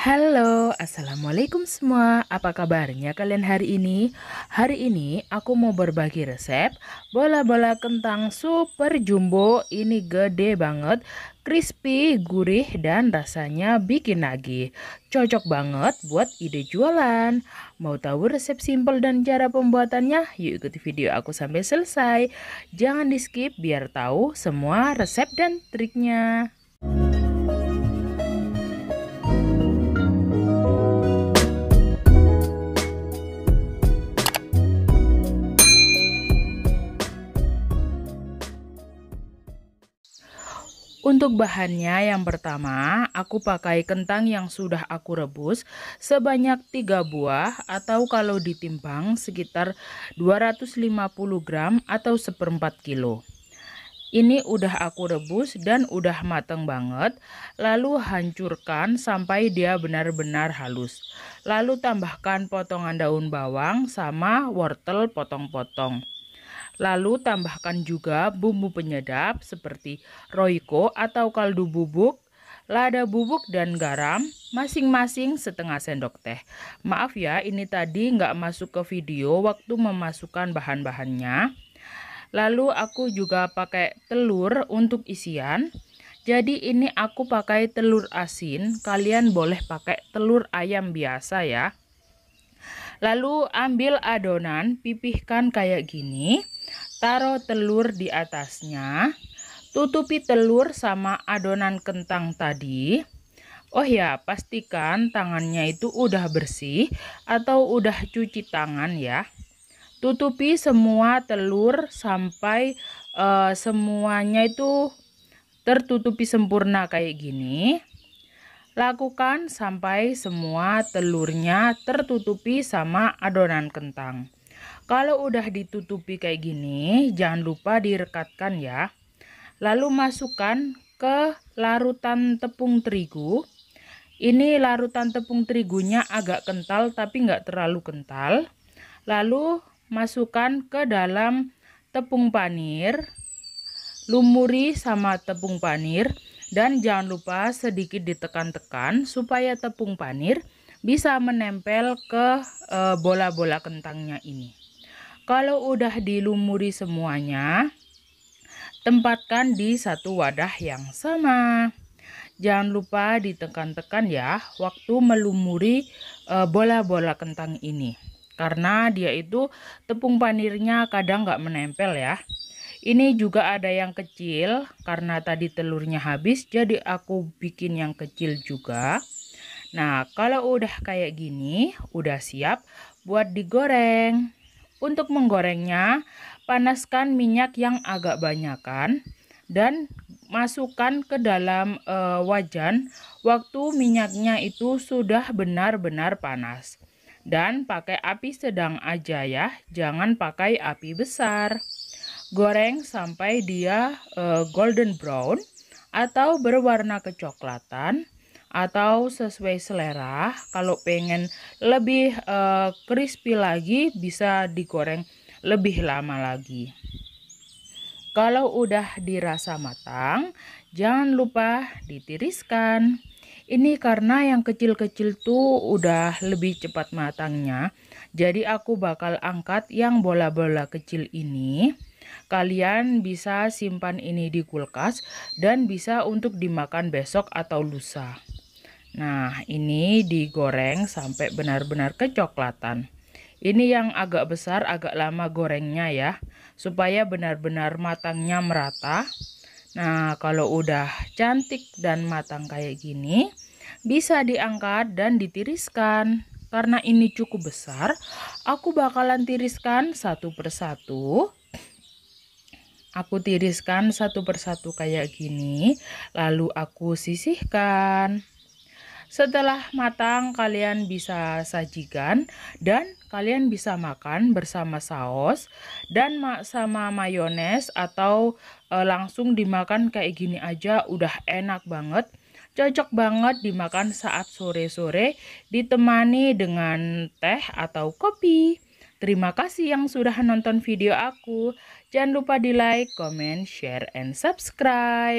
Halo, assalamualaikum semua. Apa kabarnya kalian hari ini? Hari ini aku mau berbagi resep bola-bola kentang super jumbo. Ini gede banget, crispy, gurih, dan rasanya bikin nagih. Cocok banget buat ide jualan. Mau tahu resep simple dan cara pembuatannya? Yuk ikuti video aku sampai selesai. Jangan di skip biar tahu semua resep dan triknya. Untuk bahannya yang pertama, aku pakai kentang yang sudah aku rebus sebanyak 3 buah atau kalau ditimbang sekitar 250 gram atau seperempat kilo. Ini udah aku rebus dan udah mateng banget, lalu hancurkan sampai dia benar-benar halus. Lalu tambahkan potongan daun bawang sama wortel potong-potong. Lalu tambahkan juga bumbu penyedap seperti roiko atau kaldu bubuk, lada bubuk dan garam masing-masing setengah sendok teh. Maaf ya ini tadi nggak masuk ke video waktu memasukkan bahan-bahannya. Lalu aku juga pakai telur untuk isian. Jadi ini aku pakai telur asin, kalian boleh pakai telur ayam biasa ya. Lalu ambil adonan, pipihkan kayak gini, taruh telur di atasnya, tutupi telur sama adonan kentang tadi. Oh ya, pastikan tangannya itu udah bersih atau udah cuci tangan ya. Tutupi semua telur sampai uh, semuanya itu tertutupi sempurna kayak gini. Lakukan sampai semua telurnya tertutupi sama adonan kentang. Kalau udah ditutupi kayak gini, jangan lupa direkatkan ya. Lalu masukkan ke larutan tepung terigu. Ini larutan tepung terigunya agak kental tapi nggak terlalu kental. Lalu masukkan ke dalam tepung panir. Lumuri sama tepung panir dan jangan lupa sedikit ditekan-tekan supaya tepung panir bisa menempel ke eh, bola-bola kentangnya ini. Kalau udah dilumuri semuanya, tempatkan di satu wadah yang sama. Jangan lupa ditekan-tekan ya waktu melumuri eh, bola-bola e, kentang ini. Karena dia itu tepung panirnya kadang nggak menempel ya. Ini juga ada yang kecil karena tadi telurnya habis jadi aku bikin yang kecil juga. Nah kalau udah kayak gini udah siap buat digoreng. Untuk menggorengnya panaskan minyak yang agak banyakan dan masukkan ke dalam e, wajan waktu minyaknya itu sudah benar-benar panas. Dan pakai api sedang aja ya, jangan pakai api besar goreng sampai dia uh, golden brown atau berwarna kecoklatan atau sesuai selera kalau pengen lebih uh, crispy lagi bisa digoreng lebih lama lagi kalau udah dirasa matang jangan lupa ditiriskan ini karena yang kecil-kecil tuh udah lebih cepat matangnya jadi aku bakal angkat yang bola-bola kecil ini. Kalian bisa simpan ini di kulkas dan bisa untuk dimakan besok atau lusa. Nah, ini digoreng sampai benar-benar kecoklatan. Ini yang agak besar, agak lama gorengnya ya, supaya benar-benar matangnya merata. Nah, kalau udah cantik dan matang kayak gini, bisa diangkat dan ditiriskan. Karena ini cukup besar, aku bakalan tiriskan satu persatu. Aku tiriskan satu persatu kayak gini, lalu aku sisihkan. Setelah matang, kalian bisa sajikan dan kalian bisa makan bersama saus dan sama mayones atau eh, langsung dimakan kayak gini aja udah enak banget. Cocok banget dimakan saat sore-sore ditemani dengan teh atau kopi. Terima kasih yang sudah nonton video aku. Jangan lupa di like, comment, share, and subscribe.